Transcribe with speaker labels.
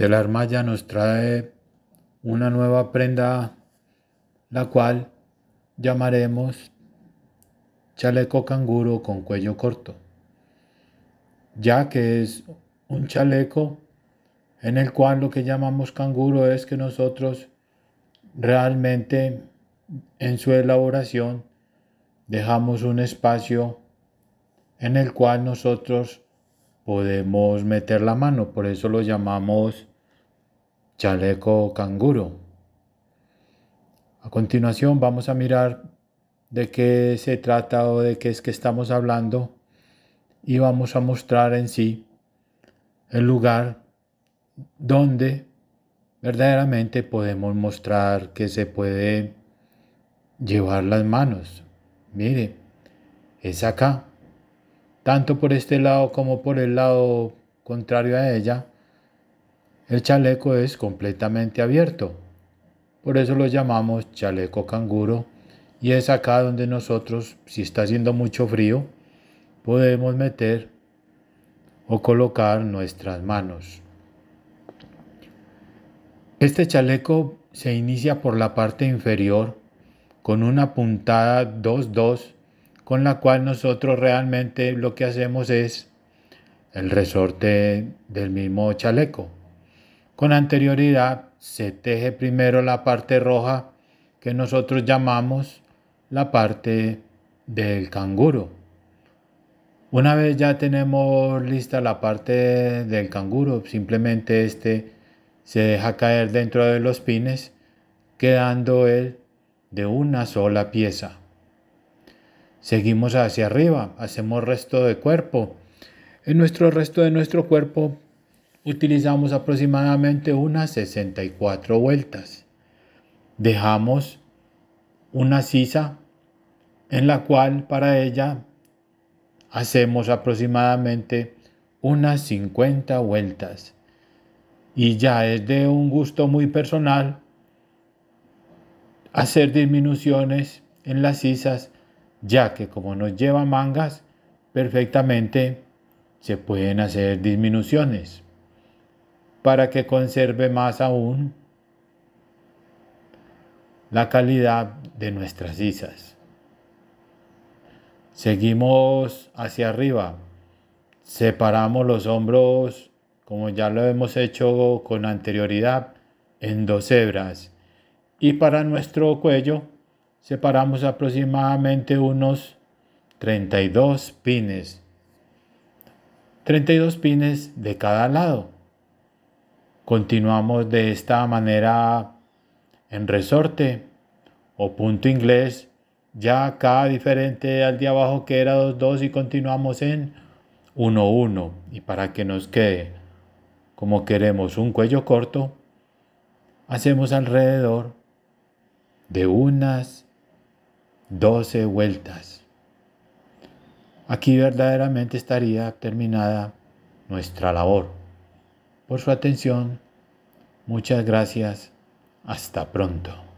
Speaker 1: Telar Maya nos trae una nueva prenda, la cual llamaremos chaleco canguro con cuello corto, ya que es un chaleco en el cual lo que llamamos canguro es que nosotros realmente en su elaboración dejamos un espacio en el cual nosotros podemos meter la mano, por eso lo llamamos chaleco canguro. A continuación vamos a mirar de qué se trata o de qué es que estamos hablando y vamos a mostrar en sí el lugar donde verdaderamente podemos mostrar que se puede llevar las manos. Mire, es acá, tanto por este lado como por el lado contrario a ella, el chaleco es completamente abierto, por eso lo llamamos chaleco canguro y es acá donde nosotros, si está haciendo mucho frío, podemos meter o colocar nuestras manos. Este chaleco se inicia por la parte inferior con una puntada 2-2 con la cual nosotros realmente lo que hacemos es el resorte del mismo chaleco. Con anterioridad se teje primero la parte roja que nosotros llamamos la parte del canguro. Una vez ya tenemos lista la parte del canguro, simplemente este se deja caer dentro de los pines, quedando él de una sola pieza. Seguimos hacia arriba, hacemos resto de cuerpo. En nuestro resto de nuestro cuerpo utilizamos aproximadamente unas 64 vueltas. Dejamos una sisa en la cual para ella hacemos aproximadamente unas 50 vueltas. Y ya es de un gusto muy personal hacer disminuciones en las sisas, ya que como nos lleva mangas, perfectamente se pueden hacer disminuciones para que conserve más aún la calidad de nuestras isas. Seguimos hacia arriba, separamos los hombros, como ya lo hemos hecho con anterioridad, en dos hebras. Y para nuestro cuello separamos aproximadamente unos 32 pines. 32 pines de cada lado. Continuamos de esta manera en resorte o punto inglés, ya acá diferente al de abajo que era 2-2 y continuamos en 1-1. Y para que nos quede como queremos un cuello corto, hacemos alrededor de unas 12 vueltas. Aquí verdaderamente estaría terminada nuestra labor por su atención. Muchas gracias. Hasta pronto.